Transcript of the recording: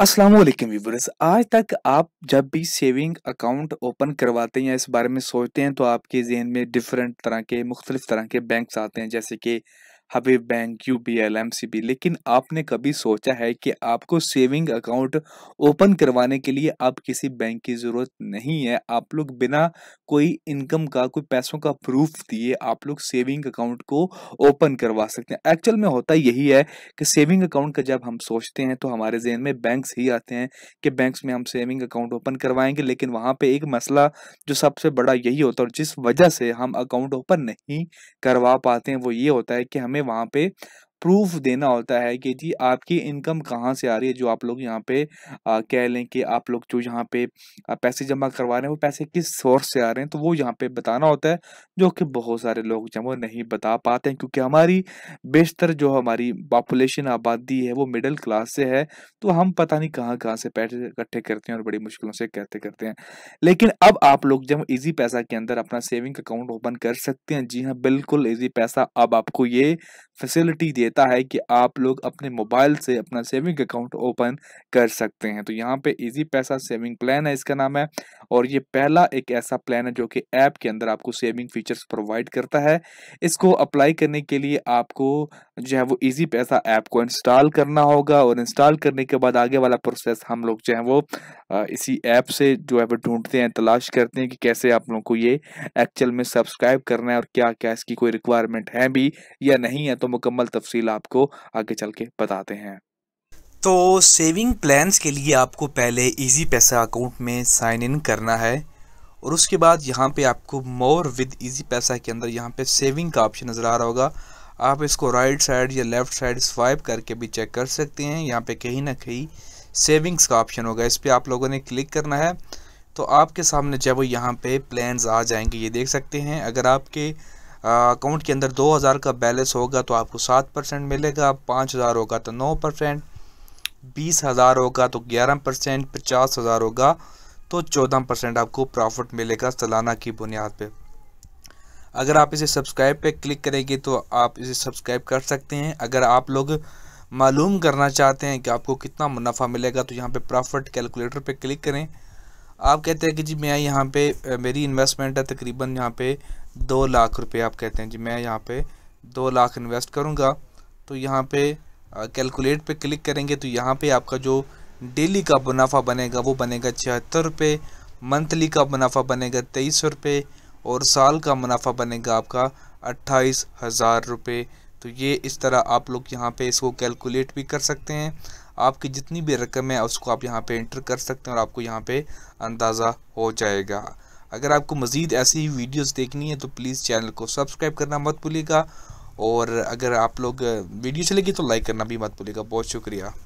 Aslam viewers आज तक आप जब भी सेविंग अकाउंट ओपन करवाते हैं या इस बारे में सोचते हैं तो आपके जहन में डिफरेंट तरह के मुख्तलिफ तरह के बैंक्स आते हैं जैसे कि Habib Bank U P L M C B लेकिन आपने कभी सोचा है कि आपको सेविंग अकाउंट ओपन करवाने के लिए आप किसी बैंक की ज़रूरत नहीं है आप लोग बिना कोई इनकम का कोई पैसों का प्रूफ दिए आप लोग सेविंग अकाउंट को ओपन करवा सकते हैं एक्चुअल में होता यही है कि सेविंग अकाउंट का जब हम सोचते हैं तो हमारे जहन में बैंक्स ही आते हैं कि बैंक्स में हम सेविंग अकाउंट ओपन करवाएंगे लेकिन वहाँ पर एक मसला जो सबसे बड़ा यही होता है और जिस वजह से हम अकाउंट ओपन नहीं करवा पाते हैं वो ये होता है कि हमें में वहाँ पे प्रूफ देना होता है कि जी आपकी इनकम कहाँ से आ रही है जो आप लोग यहाँ पे आ, कह लें कि आप लोग जो यहाँ पे पैसे जमा करवा रहे हैं वो पैसे किस सोर्स से आ रहे हैं तो वो यहाँ पे बताना होता है जो कि बहुत सारे लोग जो वो नहीं बता पाते हैं क्योंकि हमारी बेशतर जो हमारी पॉपुलेशन आबादी है वो मिडिल क्लास से है तो हम पता नहीं कहाँ कहाँ से पैसे इकट्ठे करते हैं और बड़ी मुश्किलों से कहते करते हैं लेकिन अब आप लोग जब ईजी पैसा के अंदर अपना सेविंग अकाउंट ओपन कर सकते हैं जी हाँ बिल्कुल ईजी पैसा अब आपको ये फैसिलिटी दे देता है कि आप लोग अपने मोबाइल से अपना सेविंग अकाउंट ओपन कर सकते हैं तो यहाँ पे इजी पैसा सेविंग प्लान है इसका नाम है और ये पहला एक ऐसा प्लान है जो कि ऐप के अंदर आपको सेविंग फीचर्स प्रोवाइड करता है इसको अप्लाई करने के लिए आपको जो है वो इजी पैसा ऐप को इंस्टॉल करना होगा और इंस्टॉल करने के बाद आगे वाला प्रोसेस हम लोग जो है वो इसी ऐप से जो है वो ढूंढते हैं तलाश करते हैं कि कैसे आप लोगों को ये एक्चुअल में सब्सक्राइब करना है और क्या क्या इसकी कोई रिक्वायरमेंट है भी या नहीं है तो मुकम्मल तफस तफसील आपको आगे चल के बताते हैं तो सेविंग प्लान्स के लिए आपको पहले इजी पैसा अकाउंट में साइन इन करना है और उसके बाद यहाँ पे आपको मोर विद इजी पैसा के अंदर यहाँ पे सेविंग का ऑप्शन नज़र आ रहा होगा आप इसको राइट साइड या लेफ़्ट साइड स्वाइप करके भी चेक कर सकते हैं यहाँ पे कहीं ना कहीं सेविंग्स का ऑप्शन होगा इस पर आप लोगों ने क्लिक करना है तो आपके सामने जब यहाँ पे प्लान्स आ जाएंगे ये देख सकते हैं अगर आपके अकाउंट के अंदर दो हज़ार का बैलेंस होगा तो आपको सात परसेंट मिलेगा पाँच हज़ार होगा तो नौ परसेंट बीस हज़ार होगा तो ग्यारह परसेंट पचास हज़ार होगा तो चौदह परसेंट आपको प्रॉफिट मिलेगा सालाना की बुनियाद पे अगर आप इसे सब्सक्राइब पे क्लिक करेंगे तो आप इसे सब्सक्राइब कर सकते हैं अगर आप लोग मालूम करना चाहते हैं कि आपको कितना मुनाफा मिलेगा तो यहाँ पर प्रॉफिट कैलकुलेटर पर क्लिक करें आप कहते हैं कि जी मैं यहाँ पे मेरी इन्वेस्टमेंट है तकरीबन यहाँ पे दो लाख रुपए आप कहते हैं जी मैं यहाँ पे दो लाख इन्वेस्ट करूँगा तो यहाँ पे कैलकुलेट पे क्लिक करेंगे तो यहाँ पे आपका जो डेली का मुनाफा बनेगा वो बनेगा छिहत्तर रुपये मंथली का मुनाफा बनेगा तेईस रुपये और साल का मुनाफा बनेगा आपका अट्ठाईस हज़ार रुपये तो ये इस तरह आप लोग यहाँ पे इसको कैलकुलेट भी कर सकते हैं आपकी जितनी भी रकम है उसको आप यहाँ पे इंटर कर सकते हैं और आपको यहाँ पे अंदाज़ा हो जाएगा अगर आपको मज़ीद ऐसी ही वीडियोस देखनी है तो प्लीज़ चैनल को सब्सक्राइब करना मत भूलिएगा और अगर आप लोग वीडियो चलेगी तो लाइक करना भी मत भूलिएगा बहुत शुक्रिया